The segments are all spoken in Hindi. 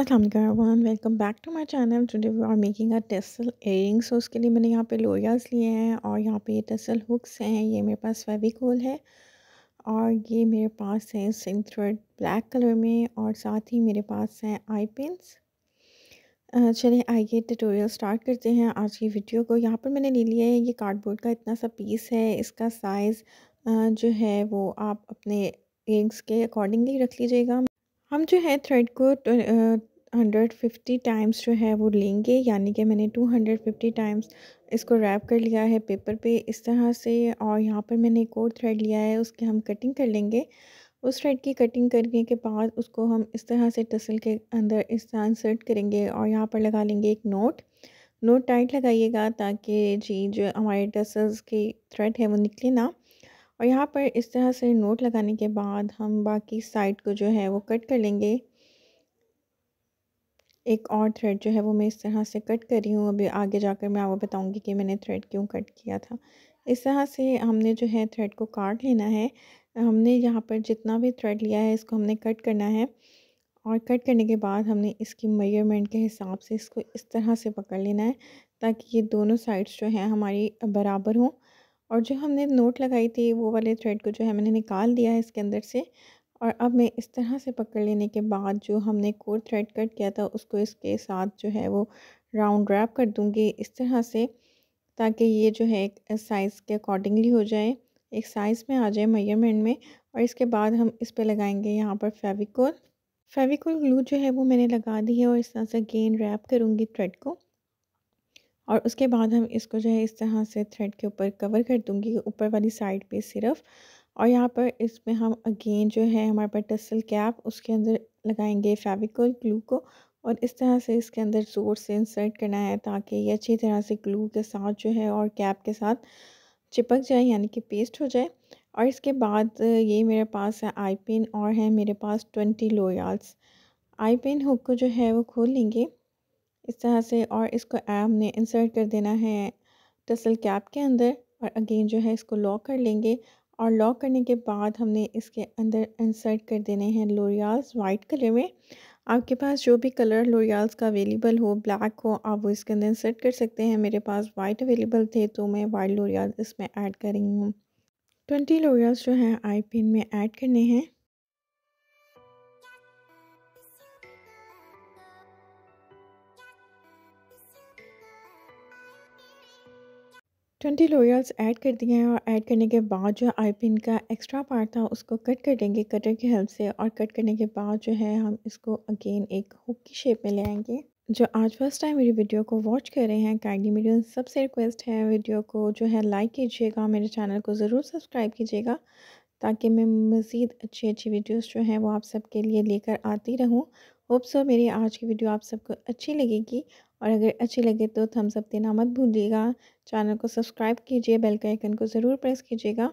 अलहमदिल्ला everyone welcome back to my channel today we are making a tassel earrings so उसके लिए मैंने यहाँ पे लोरियाज लिए हैं और यहाँ पे ये टेसल हुक्स हैं ये मेरे पास फेविकोल है और ये मेरे पास है सिंथ्रेड थ्रेड ब्लैक कलर में और साथ ही मेरे पास हैं आई पिंस चलिए आइए ट्यूटोरियल स्टार्ट करते हैं आज की वीडियो को यहाँ पर मैंने ले लिया है ये कार्डबोर्ड का इतना सा पीस है इसका साइज़ जो है वो आप अपने एयरिंग्स के अकॉर्डिंगली रख लीजिएगा हम जो है थ्रेड को हंड्रेड फिफ्टी टाइम्स जो है वो लेंगे यानी कि मैंने टू हंड्रेड फिफ्टी टाइम्स इसको रैप कर लिया है पेपर पे इस तरह से और यहाँ पर मैंने एक और थ्रेड लिया है उसकी हम कटिंग कर लेंगे उस थ्रेड की कटिंग करने के बाद उसको हम इस तरह से टसल के अंदर इस तरह इंसर्ट करेंगे और यहाँ पर लगा लेंगे एक नोट नोट टाइट लगाइएगा ताकि जी जो हमारे टसल्स के थ्रेड है वो निकले ना और यहाँ पर इस तरह से नोट लगाने के बाद हम बाकी साइड को जो है वो कट कर लेंगे एक और थ्रेड जो है वो मैं इस तरह से कट कर रही हूँ अभी आगे जाकर मैं आपको बताऊँगी कि मैंने थ्रेड क्यों कट किया था इस तरह से हमने जो है थ्रेड को काट लेना है हमने यहाँ पर जितना भी थ्रेड लिया है इसको हमने कट करना है और कट करने के बाद हमने इसकी मेजरमेंट के हिसाब से इसको इस तरह से पकड़ लेना है ताकि ये दोनों साइड्स जो हैं हमारी बराबर हों और जो हमने नोट लगाई थी वो वाले थ्रेड को जो है मैंने निकाल दिया है इसके अंदर से और अब मैं इस तरह से पकड़ लेने के बाद जो हमने कोर थ्रेड कट किया था उसको इसके साथ जो है वो राउंड रैप कर दूँगी इस तरह से ताकि ये जो है एक साइज़ के अकॉर्डिंगली हो जाए एक साइज़ में आ जाए मेजरमेंट में और इसके बाद हम इस पर लगाएंगे यहाँ पर फेविकोल फेविकोल ग्लू जो है वो मैंने लगा दी है और इस तरह से गेंद रैप करूँगी थ्रेड को और उसके बाद हम इसको जो है इस तरह से थ्रेड के ऊपर कवर कर दूँगी ऊपर वाली साइड पे सिर्फ और यहाँ पर इसमें हम अगेन जो है हमारे पास टसल कैप उसके अंदर लगाएंगे फेविकोल ग्लू को और इस तरह से इसके अंदर ज़ोर से इंसर्ट करना है ताकि ये अच्छी तरह से ग्लू के साथ जो है और कैप के साथ चिपक जाए यानी कि पेस्ट हो जाए और इसके बाद ये मेरे पास है आई पिन और है मेरे पास ट्वेंटी लोयाल्स आई पिन हुक को जो है वो खोल लेंगे इस तरह से और इसको हमने इंसर्ट कर देना है टसल कैप के अंदर और अगेन जो है इसको लॉक कर लेंगे और लॉक करने के बाद हमने इसके अंदर इंसर्ट कर देने हैं लोरियाल्स वाइट कलर में आपके पास जो भी कलर लोरियाल्स का अवेलेबल हो ब्लैक हो आप वो इसके अंदर इंसर्ट कर सकते हैं मेरे पास वाइट अवेलेबल थे तो मैं वाइट लोरियाल इसमें ऐड कर रही हूँ ट्वेंटी लोरियाल्स जो हैं आई पिन में ऐड करने हैं ट्वेंटी लोयल्स ऐड कर दिए हैं और ऐड करने के बाद जो आई पिन का एक्स्ट्रा पार्ट था उसको कट कर देंगे कटर की हेल्प से और कट करने के बाद जो है हम इसको अगेन एक हुक की शेप में ले आएंगे जो आज फर्स्ट टाइम मेरी वीडियो को वॉच कर रहे हैं काइंडली मेरी सबसे रिक्वेस्ट है वीडियो को जो है लाइक कीजिएगा मेरे चैनल को ज़रूर सब्सक्राइब कीजिएगा ताकि मैं मज़ीद अच्छी अच्छी वीडियोस जो हैं वो आप सबके लिए लेकर आती रहूं होप सो मेरी आज की वीडियो आप सबको अच्छी लगेगी और अगर अच्छी लगे तो थम्स अप देना मत भूलिएगा चैनल को सब्सक्राइब कीजिए बेल के आइकन को ज़रूर प्रेस कीजिएगा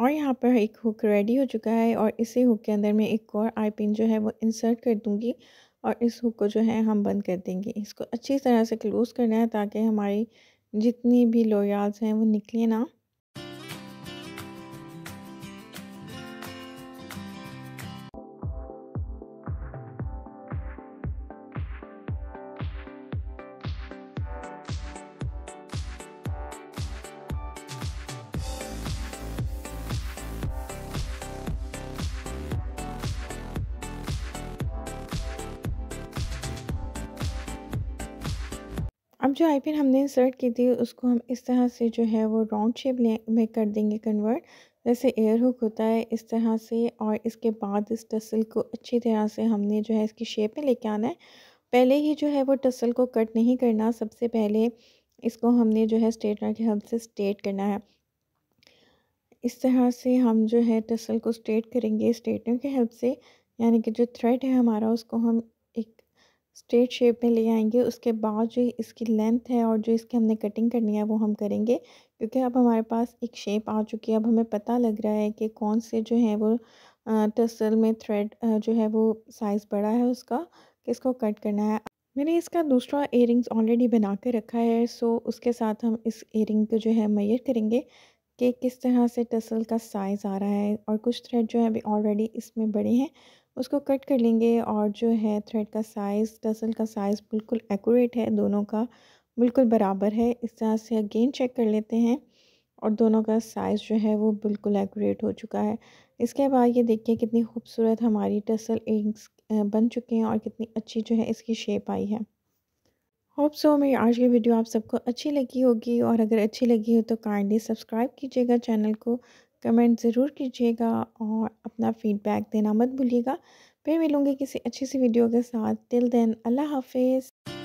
और यहाँ पर एक हुक रेडी हो चुका है और इसी हुक के अंदर मैं एक और आई पिन जो है वो इंसर्ट कर दूँगी और इस हुक को जो है हम बंद कर देंगे इसको अच्छी तरह से क्लोज़ करना है ताकि हमारी जितनी भी लोयाल्स हैं वो निकले ना अब जो आई पिन हमने इंसर्ट की थी उसको हम इस तरह से जो है वो राउंड शेप में कर देंगे कन्वर्ट जैसे एयर हुक होता है इस तरह से और इसके बाद इस टसल को अच्छी तरह से हमने जो है इसकी शेप में लेके आना है पहले ही जो है वो टसल को कट नहीं करना सबसे पहले इसको हमने जो है स्ट्रेटनर के हेल्प से स्ट्रेट करना है इस तरह से हम जो है टसल को स्ट्रेट करेंगे स्ट्रेटनर के हेल्प से यानी कि जो थ्रेड है हमारा उसको हम एक स्ट्रेट शेप में ले आएंगे उसके बाद जो इसकी लेंथ है और जो इसकी हमने कटिंग करनी है वो हम करेंगे क्योंकि अब हमारे पास एक शेप आ चुकी है अब हमें पता लग रहा है कि कौन से जो है वो टसल में थ्रेड जो है वो साइज़ बड़ा है उसका कि इसको कट करना है मैंने इसका दूसरा एयर ऑलरेडी बना कर रखा है सो उसके साथ हम इस एयर को जो है मैयर करेंगे कि किस तरह से टसल का साइज़ आ रहा है और कुछ थ्रेड जो है अभी ऑलरेडी इसमें बड़े हैं उसको कट कर लेंगे और जो है थ्रेड का साइज़ टसल का साइज़ बिल्कुल एक्यूरेट है दोनों का बिल्कुल बराबर है इस तरह से अगेन चेक कर लेते हैं और दोनों का साइज़ जो है वो बिल्कुल एक्यूरेट हो चुका है इसके बाद ये देखिए कितनी खूबसूरत हमारी टसल इंक्स बन चुके हैं और कितनी अच्छी जो है इसकी शेप आई है होप सो मेरी आज की वीडियो आप सबको अच्छी लगी होगी और अगर अच्छी लगी हो तो काइंडली सब्सक्राइब कीजिएगा चैनल को कमेंट ज़रूर कीजिएगा और अपना फ़ीडबैक देना मत भूलिएगा फिर मिलूँगी किसी अच्छी सी वीडियो के साथ टिल देन अल्लाह हाफिज़